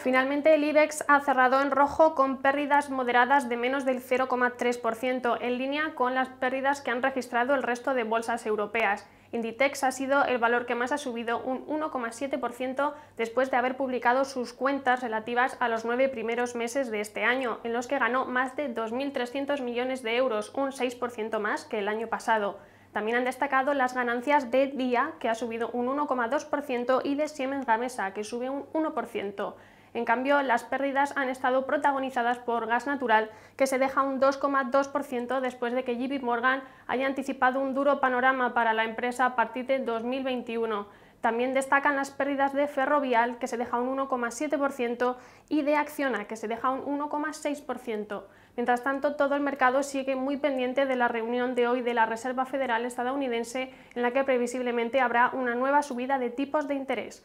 Finalmente, el IBEX ha cerrado en rojo con pérdidas moderadas de menos del 0,3%, en línea con las pérdidas que han registrado el resto de bolsas europeas. Inditex ha sido el valor que más ha subido un 1,7% después de haber publicado sus cuentas relativas a los nueve primeros meses de este año, en los que ganó más de 2.300 millones de euros, un 6% más que el año pasado. También han destacado las ganancias de Dia, que ha subido un 1,2%, y de Siemens Gamesa, que sube un 1%. En cambio, las pérdidas han estado protagonizadas por gas natural, que se deja un 2,2% después de que JP Morgan haya anticipado un duro panorama para la empresa a partir de 2021. También destacan las pérdidas de Ferrovial, que se deja un 1,7%, y de Acciona, que se deja un 1,6%. Mientras tanto, todo el mercado sigue muy pendiente de la reunión de hoy de la Reserva Federal estadounidense, en la que previsiblemente habrá una nueva subida de tipos de interés.